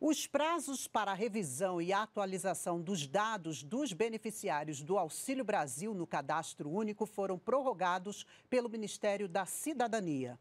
Os prazos para a revisão e atualização dos dados dos beneficiários do Auxílio Brasil no Cadastro Único foram prorrogados pelo Ministério da Cidadania.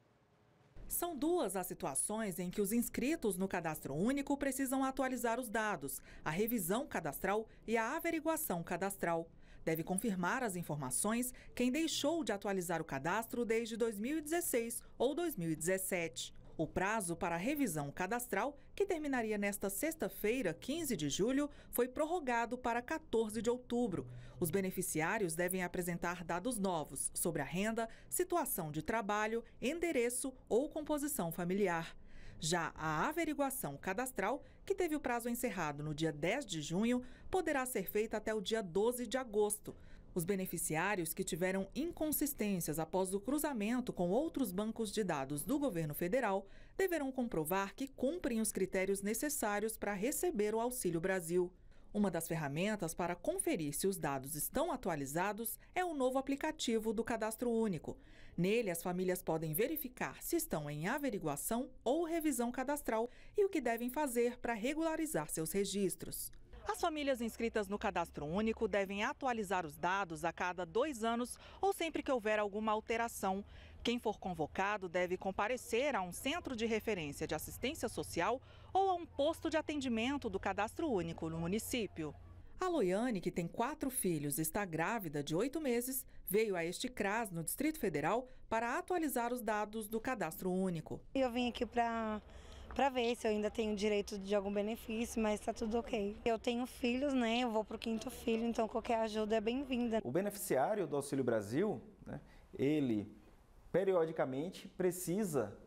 São duas as situações em que os inscritos no cadastro único precisam atualizar os dados, a revisão cadastral e a averiguação cadastral. Deve confirmar as informações quem deixou de atualizar o cadastro desde 2016 ou 2017. O prazo para a revisão cadastral, que terminaria nesta sexta-feira, 15 de julho, foi prorrogado para 14 de outubro. Os beneficiários devem apresentar dados novos sobre a renda, situação de trabalho, endereço ou composição familiar. Já a averiguação cadastral, que teve o prazo encerrado no dia 10 de junho, poderá ser feita até o dia 12 de agosto. Os beneficiários que tiveram inconsistências após o cruzamento com outros bancos de dados do governo federal deverão comprovar que cumprem os critérios necessários para receber o Auxílio Brasil. Uma das ferramentas para conferir se os dados estão atualizados é o novo aplicativo do Cadastro Único. Nele, as famílias podem verificar se estão em averiguação ou revisão cadastral e o que devem fazer para regularizar seus registros. As famílias inscritas no cadastro único devem atualizar os dados a cada dois anos ou sempre que houver alguma alteração. Quem for convocado deve comparecer a um centro de referência de assistência social ou a um posto de atendimento do cadastro único no município. A Loiane, que tem quatro filhos e está grávida de oito meses, veio a este CRAS, no Distrito Federal, para atualizar os dados do cadastro único. Eu vim aqui para para ver se eu ainda tenho direito de algum benefício, mas está tudo ok. Eu tenho filhos, né? Eu vou para o quinto filho, então qualquer ajuda é bem-vinda. O beneficiário do Auxílio Brasil, né, ele periodicamente precisa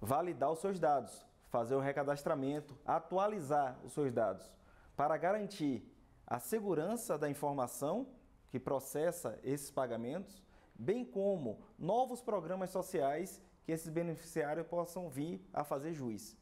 validar os seus dados, fazer o recadastramento, atualizar os seus dados para garantir a segurança da informação que processa esses pagamentos, bem como novos programas sociais que esses beneficiários possam vir a fazer juiz.